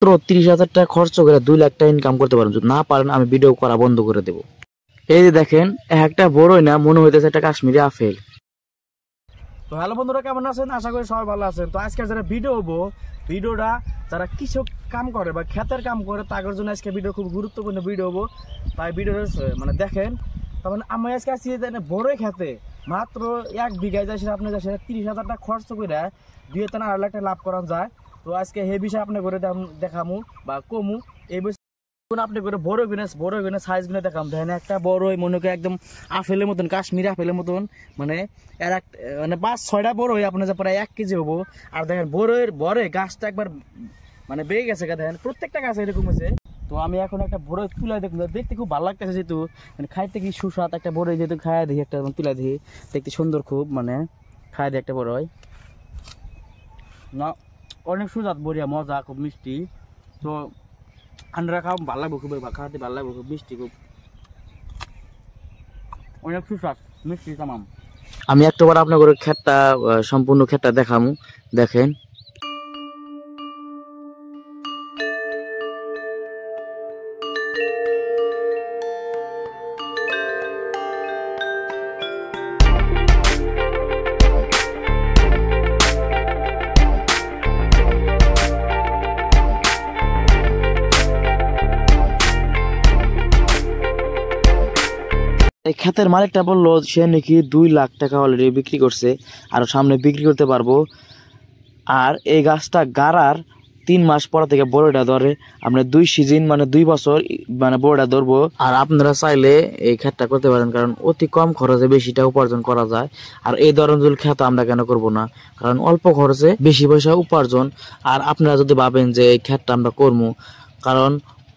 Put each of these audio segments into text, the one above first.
মাত্র তিরিশ হাজার টাকা খরচ করে দুই লাখ টাকা ইনকাম করতে পারেন যদি না পারেন আমি ভিডিও করা বন্ধ করে দেব এই যে দেখেন একটা বড়ই না মনে হইতেছে একটা কাশ্মীরি আফেল তো হ্যালো বন্ধুরা কেমন আছেন আশা করি সবাই ভালো আছেন তো আজকে যারা ভিডিও হবো ভিডিওটা যারা কৃষক কাম করে বা খেতের কাম করে তাদের জন্য আজকে ভিডিও খুব গুরুত্বপূর্ণ ভিডিও হবো তাই ভিডিওটা মানে দেখেন তখন মানে আমি আজকে আসছি বড়ই খেতে মাত্র এক বিঘায় যাই সেটা আপনি যাই সেটা তিরিশ হাজার টাকা খরচ করে দুই তিন মানে আড়াই লাখ টাকা লাভ করা যায় তো আজকে হে বিষয় আপনি করে দেখামু বা কমু এই বিষয় আপনি করে বড় গিনেস বড় গিনেস সাইজ গুলো দেখাম দেখেন একটা বড় মনে করে একদম আপেলের মতন কাশ্মীরি আপেলের মতন মানে এর এক মানে পাঁচ ছয়টা বড় হয়ে আপনার প্রায় এক কেজি হবো আর দেখেন বড়ের বড়ে গাছটা একবার মানে বেড়ে গেছে দেখেন প্রত্যেকটা গাছ এরকম হয়েছে তো আমি এখন একটা বড় তুলা দেখলাম দেখতে খুব ভালো লাগতেছে যেহেতু মানে খাইতে কি সুস্বাদ একটা বড় যেহেতু খায় দিই একটা তুলা দিই দেখতে সুন্দর খুব মানে খায় দিই একটা বড় হয় না অনেক সুজাত বড়িয়া মজা খুব মিষ্টি তো ঠান্ডা খাওয়া ভালো লাগবে খুব খাওয়াতে ভালো লাগবে খুব মিষ্টি খুব অনেক সুস্বাদ মিষ্টি তামাম আমি একটাবার আপনার ঘরে খেতটা সম্পূর্ণ খেতটা দেখামু দেখেন এই ক্ষেতের মালিকটা বললো সে নাকি দুই লাখ টাকা অলরেডি বিক্রি করছে আর সামনে বিক্রি করতে পারবো আর এই গাছটা গাড়ার তিন মাস পর থেকে বড়টা ধরে আমরা দুই সিজন মানে দুই বছর মানে বড়টা ধরবো আর আপনারা চাইলে এই ক্ষেতটা করতে পারেন কারণ অতি কম খরচে বেশিটা উপার্জন করা যায় আর এই ধরনের খেত আমরা কেন করব না কারণ অল্প খরচে বেশি পয়সা উপার্জন আর আপনারা যদি ভাবেন যে এই খেতটা আমরা করবো কারণ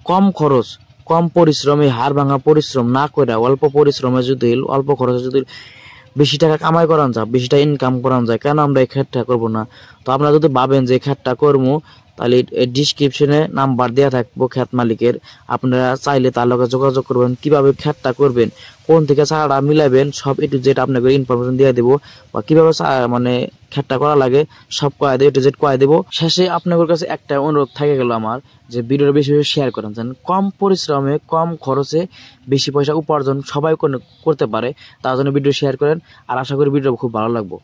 কম খরচ কম পরিশ্রমে হাড় ভাঙা পরিশ্রম না করে অল্প পরিশ্রমে যদি অল্প খরচে যদি বেশি টাকা কামাই করান যায় বেশি টাকা ইনকাম করান যায় কেন আমরা এই খাটটা করবো না তো আপনারা যদি ভাবেন যে এই খাটটা করবো তাহলে ডিসক্রিপশনে নাম্বার দেওয়া থাকবো খ্যাত মালিকের আপনারা চাইলে তার লগে যোগাযোগ করবেন কীভাবে খ্যাতটা করবেন কোন থেকে চারাটা মিলাবেন সব এটু জেড আপনাকে ইনফরমেশন দিয়ে দেবো বা কীভাবে মানে খ্যাটটা করা লাগে সব কয়া দেবো এটু জেড কয়া দেবো শেষে আপনাদের কাছে একটা অনুরোধ থাকে গেল আমার যে ভিডিওটা বেশি বেশি শেয়ার করেন যেন কম পরিশ্রমে কম খরচে বেশি পয়সা উপার্জন সবাই করতে পারে তার জন্য ভিডিও শেয়ার করেন আর আশা করি ভিডিও খুব ভালো লাগবো